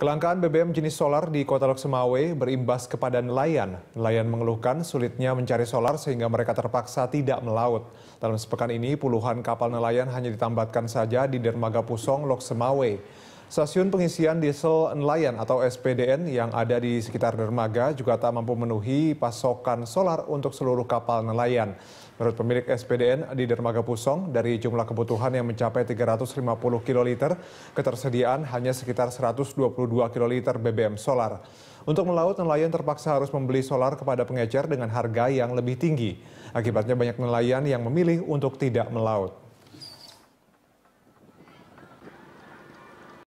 Kelangkaan BBM jenis solar di Kota Loksemawe berimbas kepada nelayan. Nelayan mengeluhkan sulitnya mencari solar sehingga mereka terpaksa tidak melaut. Dalam sepekan ini, puluhan kapal nelayan hanya ditambatkan saja di Dermaga Pusong, Loksemawe. Stasiun pengisian diesel nelayan atau SPDN yang ada di sekitar dermaga juga tak mampu memenuhi pasokan solar untuk seluruh kapal nelayan. Menurut pemilik SPDN di Dermaga Pusong, dari jumlah kebutuhan yang mencapai 350 kiloliter, ketersediaan hanya sekitar 122 kiloliter BBM solar. Untuk melaut, nelayan terpaksa harus membeli solar kepada pengecer dengan harga yang lebih tinggi. Akibatnya banyak nelayan yang memilih untuk tidak melaut.